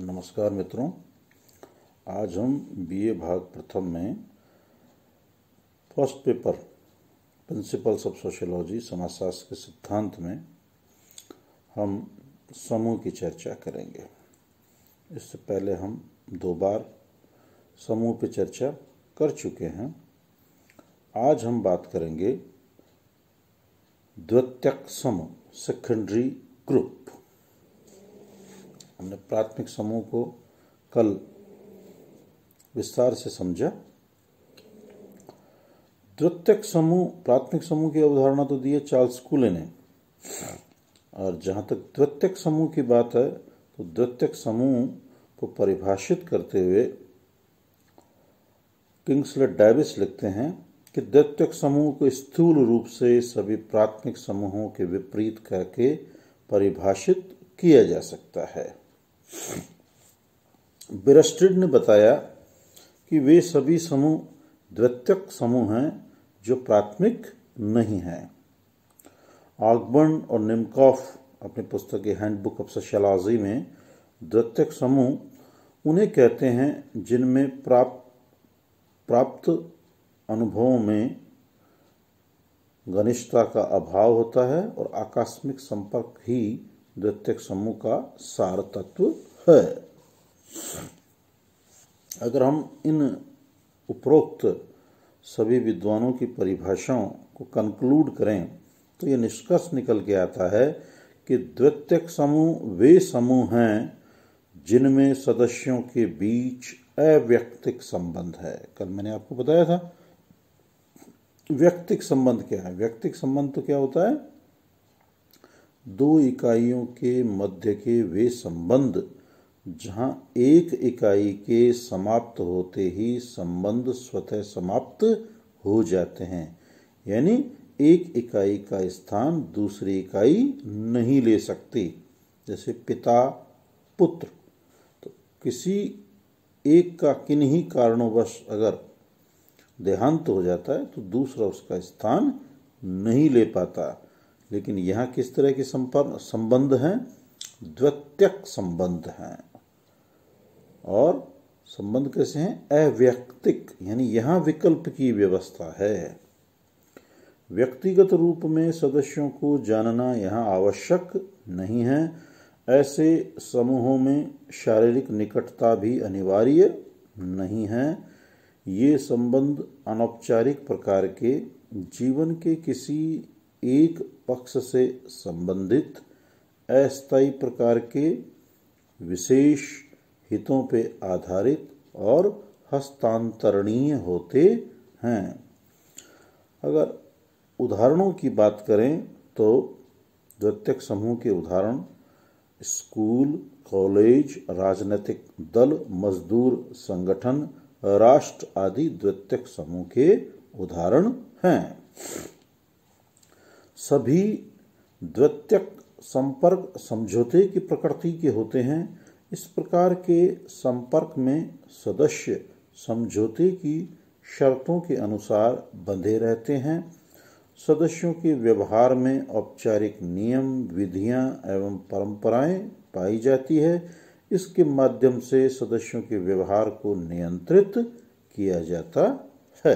नमस्कार मित्रों आज हम बीए भाग प्रथम में first paper principles of sociology समाजशास्त्र के सिद्धांत में हम समूह की चर्चा करेंगे इससे पहले हम दो बार समूह पर चर्चा कर चुके हैं आज हम बात करेंगे द्वितीयक समूह सेकेंडरी ग्रुप हमने प्राथमिक समूह को कल विस्तार से समझा द्वितीयक समूह प्राथमिक समूह की अवधारणा तो दी है चार्ल्स कूले ने और जहां तक द्वितीयक समूह की बात है तो द्वितीयक समूह को परिभाषित करते हुए किंग्सले डेविस लिखते हैं कि द्वितीयक समूह को स्थूल रूप से सभी प्राथमिक समूहों के विपरीत करके परिभाषित किया जा सकता है बिरस्ट्रिड ने बताया कि वे सभी समूह द्वितीयक समूह हैं जो प्राथमिक नहीं हैं आगबर्न और निमकॉफ अपनी पुस्तक हैंडबुक ऑफ सोशलॉजी में द्वितीयक समूह उन्हें कहते हैं जिनमें प्राप्त प्राप्त अनुभवों में घनिष्ठता का अभाव होता है और आकस्मिक संपर्क ही द्वितीय समूह का सार तत्व है अगर हम इन उपरोक्त सभी विद्वानों की परिभाषाओं को कंक्लूड करें तो ये निष्कर्ष निकल के आता है कि द्वितीयक समूह वे समूह हैं जिनमें सदस्यों के बीच अव्यक्तिक संबंध है कल मैंने आपको बताया था व्यक्तिक संबंध क्या है व्यक्तिक संबंध तो क्या होता है दो इकाइयों के मध्य के वे संबंध जहाँ एक इकाई के समाप्त होते ही संबंध स्वतः समाप्त हो जाते हैं यानी एक इकाई का स्थान दूसरी इकाई नहीं ले सकती जैसे पिता पुत्र तो किसी एक का किन्हीं कारणोंवश अगर देहांत हो जाता है तो दूसरा उसका स्थान नहीं ले पाता लेकिन यहाँ किस तरह के संबंध हैं द्वैत्यक संबंध हैं और संबंध कैसे हैं अव्यक्तिक यानी यहाँ विकल्प की व्यवस्था है व्यक्तिगत रूप में सदस्यों को जानना यहाँ आवश्यक नहीं है ऐसे समूहों में शारीरिक निकटता भी अनिवार्य नहीं है ये संबंध अनौपचारिक प्रकार के जीवन के किसी एक पक्ष से संबंधित अस्थायी प्रकार के विशेष हितों पर आधारित और हस्तांतरणीय होते हैं अगर उदाहरणों की बात करें तो द्वितीयक समूह के उदाहरण स्कूल कॉलेज राजनीतिक दल मजदूर संगठन राष्ट्र आदि द्वितीयक समूह के उदाहरण हैं सभी द्वितीयक संपर्क समझौते की प्रकृति के होते हैं इस प्रकार के संपर्क में सदस्य समझौते की शर्तों के अनुसार बंधे रहते हैं सदस्यों के व्यवहार में औपचारिक नियम विधियां एवं परंपराएं पाई जाती है इसके माध्यम से सदस्यों के व्यवहार को नियंत्रित किया जाता है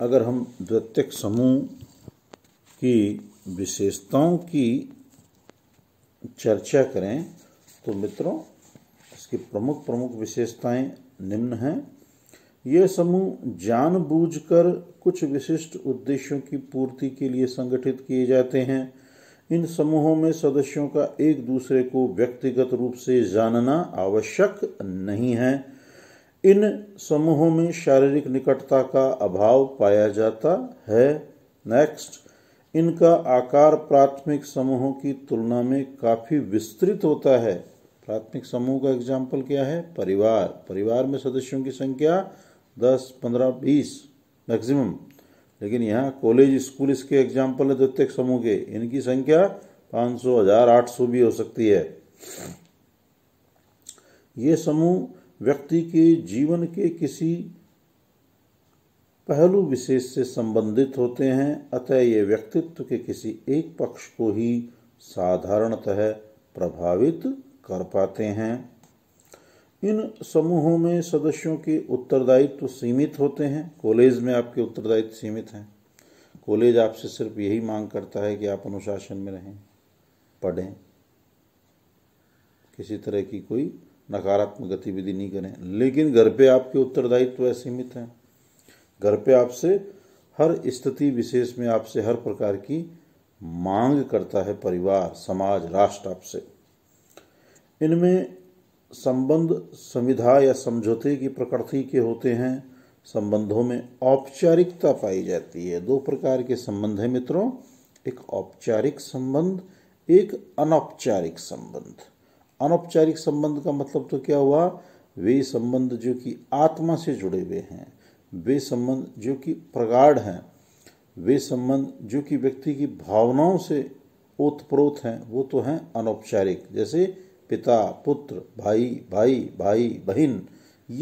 अगर हम द्वितीय समूह की विशेषताओं की चर्चा करें तो मित्रों इसकी प्रमुख प्रमुख विशेषताएं निम्न हैं यह समूह जानबूझकर कुछ विशिष्ट उद्देश्यों की पूर्ति के लिए संगठित किए जाते हैं इन समूहों में सदस्यों का एक दूसरे को व्यक्तिगत रूप से जानना आवश्यक नहीं है इन समूहों में शारीरिक निकटता का अभाव पाया जाता है नेक्स्ट इनका आकार प्राथमिक समूहों की तुलना में काफी विस्तृत होता है प्राथमिक समूह का एग्जाम्पल क्या है परिवार परिवार में सदस्यों की संख्या दस पंद्रह बीस मैक्सिमम लेकिन यहाँ कॉलेज स्कूल इसके एग्जाम्पल है द्वितीय समूह के इनकी संख्या पांच सौ हजार आठ सौ भी हो सकती है ये समूह व्यक्ति के जीवन के किसी पहलू विशेष से संबंधित होते हैं अतः ये व्यक्तित्व के किसी एक पक्ष को ही साधारणतः प्रभावित कर पाते हैं इन समूहों में सदस्यों के उत्तरदायित्व सीमित होते हैं कॉलेज में आपके उत्तरदायित्व सीमित हैं कॉलेज आपसे सिर्फ यही मांग करता है कि आप अनुशासन में रहें पढ़ें किसी तरह की कोई नकारात्मक गतिविधि नहीं करें लेकिन घर पे आपके उत्तरदायित्व तो सीमित हैं घर पे आपसे हर स्थिति विशेष में आपसे हर प्रकार की मांग करता है परिवार समाज राष्ट्र आपसे इनमें संबंध संविधा या समझौते की प्रकृति के होते हैं संबंधों में औपचारिकता पाई जाती है दो प्रकार के संबंध है मित्रों एक औपचारिक संबंध एक अनौपचारिक संबंध अनौपचारिक संबंध का मतलब तो क्या हुआ वे संबंध जो कि आत्मा से जुड़े हुए हैं वे संबंध जो कि प्रगाढ़ हैं वे संबंध जो कि व्यक्ति की भावनाओं से ओतप्रोत हैं वो तो हैं अनौपचारिक जैसे पिता पुत्र भाई भाई भाई बहन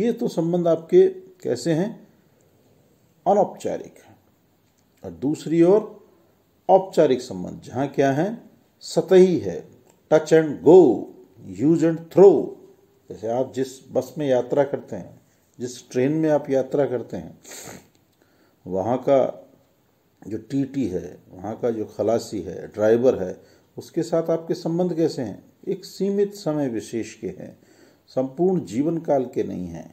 ये तो संबंध आपके कैसे हैं अनौपचारिक हैं और दूसरी ओर औपचारिक संबंध जहाँ क्या है सतही है touch and go use and throw जैसे आप जिस बस में यात्रा करते हैं जिस ट्रेन में आप यात्रा करते हैं वहाँ का जो टीटी है वहाँ का जो खलासी है ड्राइवर है उसके साथ आपके संबंध कैसे हैं एक सीमित समय विशेष के हैं संपूर्ण जीवन काल के नहीं हैं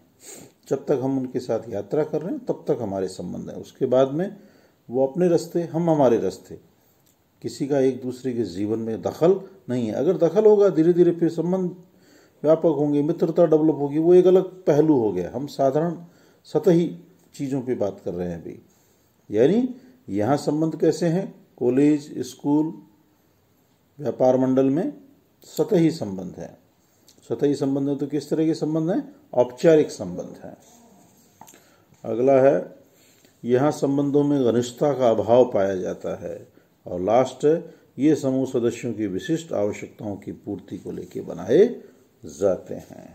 जब तक हम उनके साथ यात्रा कर रहे हैं तब तक हमारे संबंध हैं उसके बाद में वो अपने रास्ते हम हमारे रास्ते किसी का एक दूसरे के जीवन में दखल नहीं है अगर दखल होगा धीरे धीरे फिर संबंध व्यापक होंगे मित्रता डेवलप होगी वो एक अलग पहलू हो गया हम साधारण सतही चीज़ों पे बात कर रहे हैं अभी यानी यहाँ संबंध कैसे हैं कॉलेज स्कूल व्यापार मंडल में सतही संबंध है सतही संबंध है तो किस तरह के संबंध हैं औपचारिक संबंध है अगला है यहाँ संबंधों में घनिष्ठता का अभाव पाया जाता है और लास्ट ये समूह सदस्यों की विशिष्ट आवश्यकताओं की पूर्ति को लेकर बनाए जाते हैं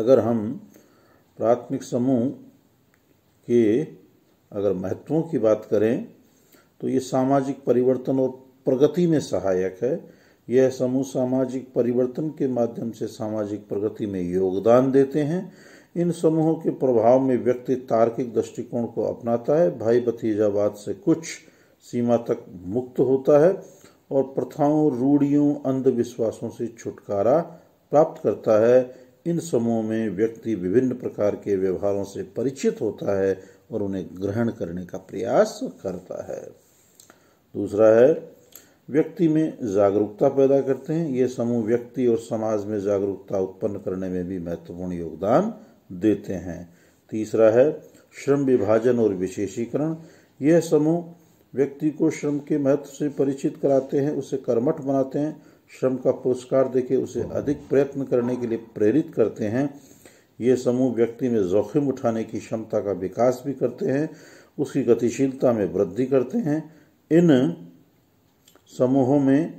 अगर हम प्राथमिक समूह के अगर महत्वों की बात करें तो ये सामाजिक परिवर्तन और प्रगति में सहायक है यह समूह सामाजिक परिवर्तन के माध्यम से सामाजिक प्रगति में योगदान देते हैं इन समूहों के प्रभाव में व्यक्ति तार्किक दृष्टिकोण को अपनाता है भाई भतीजावाद से कुछ सीमा तक मुक्त होता है और प्रथाओं रूढ़ियों अंधविश्वासों से छुटकारा प्राप्त करता है इन समूहों में व्यक्ति विभिन्न प्रकार के व्यवहारों से परिचित होता है और उन्हें ग्रहण करने का प्रयास करता है दूसरा है व्यक्ति में जागरूकता पैदा करते हैं ये समूह व्यक्ति और समाज में जागरूकता उत्पन्न करने में भी महत्वपूर्ण योगदान देते हैं तीसरा है श्रम विभाजन और विशेषीकरण यह समूह व्यक्ति को श्रम के महत्व से परिचित कराते हैं उसे कर्मठ बनाते हैं श्रम का पुरस्कार देके उसे अधिक प्रयत्न करने के लिए प्रेरित करते हैं यह समूह व्यक्ति में जोखिम उठाने की क्षमता का विकास भी करते हैं उसकी गतिशीलता में वृद्धि करते हैं इन समूहों में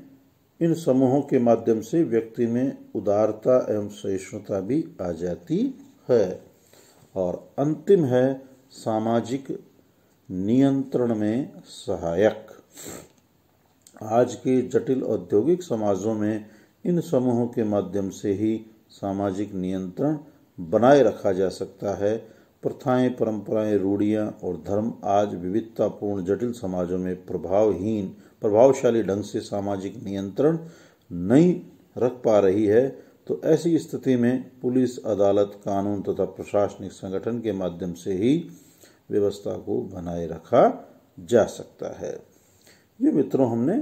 इन समूहों के माध्यम से व्यक्ति में उदारता एवं सहिष्णुता भी आ जाती है और अंतिम है सामाजिक नियंत्रण में सहायक आज के जटिल औद्योगिक समाजों में इन समूहों के माध्यम से ही सामाजिक नियंत्रण बनाए रखा जा सकता है प्रथाएं परंपराएं रूढ़ियां और धर्म आज विविधतापूर्ण जटिल समाजों में प्रभावहीन प्रभावशाली ढंग से सामाजिक नियंत्रण नहीं रख पा रही है तो ऐसी स्थिति में पुलिस अदालत कानून तथा प्रशासनिक संगठन के माध्यम से ही व्यवस्था को बनाए रखा जा सकता है ये मित्रों हमने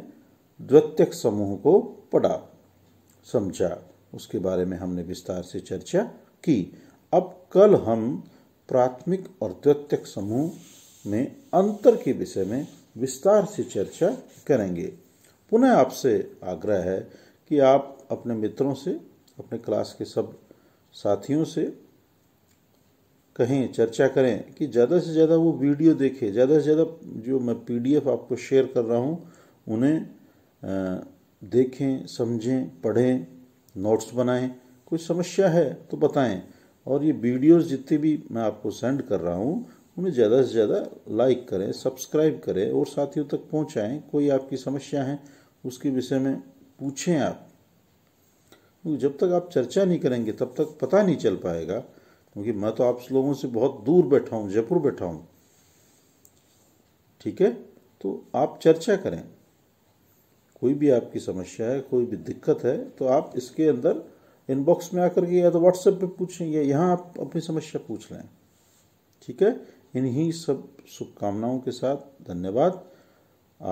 द्वितीयक समूह को पढ़ा समझा उसके बारे में हमने विस्तार से चर्चा की अब कल हम प्राथमिक और द्वितीयक समूह में अंतर के विषय में विस्तार से चर्चा करेंगे पुनः आपसे आग्रह है कि आप अपने मित्रों से अपने क्लास के सब साथियों से कहें चर्चा करें कि ज़्यादा से ज़्यादा वो वीडियो देखें ज़्यादा से ज़्यादा जो मैं पीडीएफ आपको शेयर कर रहा हूँ उन्हें देखें समझें पढ़ें नोट्स बनाएं कोई समस्या है तो बताएं और ये वीडियोस जितने भी मैं आपको सेंड कर रहा हूँ उन्हें ज़्यादा से ज़्यादा लाइक करें सब्सक्राइब करें और साथियों तक पहुँचाएँ कोई आपकी समस्या है उसके विषय में पूछें आप जब तक आप चर्चा नहीं करेंगे तब तक पता नहीं चल पाएगा क्योंकि मैं तो आप लोगों से बहुत दूर बैठा हूँ जयपुर बैठा हूँ ठीक है तो आप चर्चा करें कोई भी आपकी समस्या है कोई भी दिक्कत है तो आप इसके अंदर इनबॉक्स में आकर के या तो व्हाट्सएप पे पूछें या यहाँ आप अपनी समस्या पूछ लें ठीक है इन्हीं सब शुभकामनाओं के साथ धन्यवाद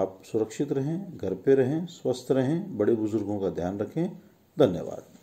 आप सुरक्षित रहें घर पे रहें स्वस्थ रहें बड़े बुजुर्गों का ध्यान रखें धन्यवाद